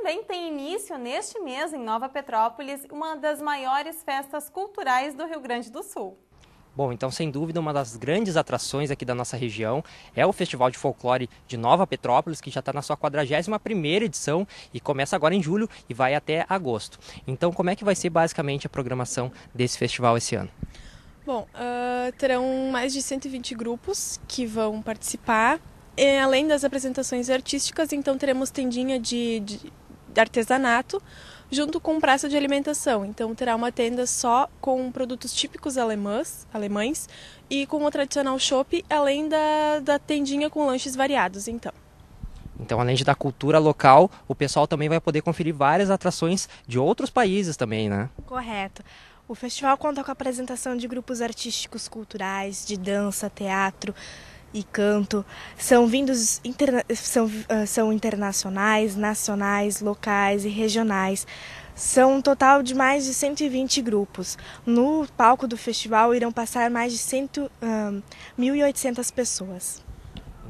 também tem início neste mês, em Nova Petrópolis, uma das maiores festas culturais do Rio Grande do Sul. Bom, então sem dúvida uma das grandes atrações aqui da nossa região é o Festival de Folclore de Nova Petrópolis, que já está na sua 41 primeira edição e começa agora em julho e vai até agosto. Então como é que vai ser basicamente a programação desse festival esse ano? Bom, uh, terão mais de 120 grupos que vão participar. E, além das apresentações artísticas, então teremos tendinha de, de artesanato, junto com praça de alimentação. Então terá uma tenda só com produtos típicos alemãs, alemães e com o tradicional chopp, além da, da tendinha com lanches variados, então. Então, além de da cultura local, o pessoal também vai poder conferir várias atrações de outros países também, né? Correto. O festival conta com a apresentação de grupos artísticos culturais, de dança, teatro, e canto são vindos interna são, uh, são internacionais, nacionais, locais e regionais. São um total de mais de 120 grupos. No palco do festival irão passar mais de 100, uh, 1.800 pessoas.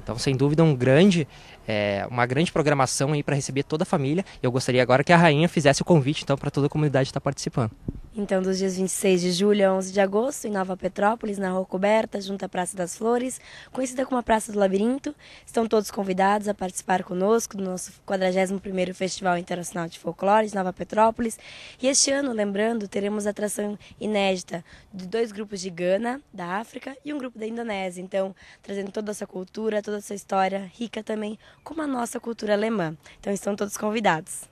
Então, sem dúvida, um grande, é, uma grande programação aí para receber toda a família. Eu gostaria agora que a rainha fizesse o convite, então, para toda a comunidade estar participando. Então, dos dias 26 de julho a 11 de agosto, em Nova Petrópolis, na Rua Coberta, junto à Praça das Flores, conhecida como a Praça do Labirinto, estão todos convidados a participar conosco do nosso 41º Festival Internacional de Folclore de Nova Petrópolis. E este ano, lembrando, teremos atração inédita de dois grupos de Gana, da África, e um grupo da Indonésia. Então, trazendo toda a sua cultura, toda a sua história, rica também, como a nossa cultura alemã. Então, estão todos convidados.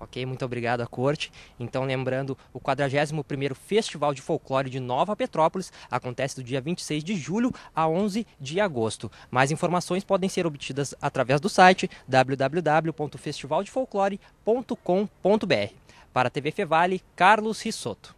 Ok, muito obrigado à corte. Então, lembrando, o 41º Festival de Folclore de Nova Petrópolis acontece do dia 26 de julho a 11 de agosto. Mais informações podem ser obtidas através do site www.festivaldefolclore.com.br. Para a TV Fevale, Carlos Risoto.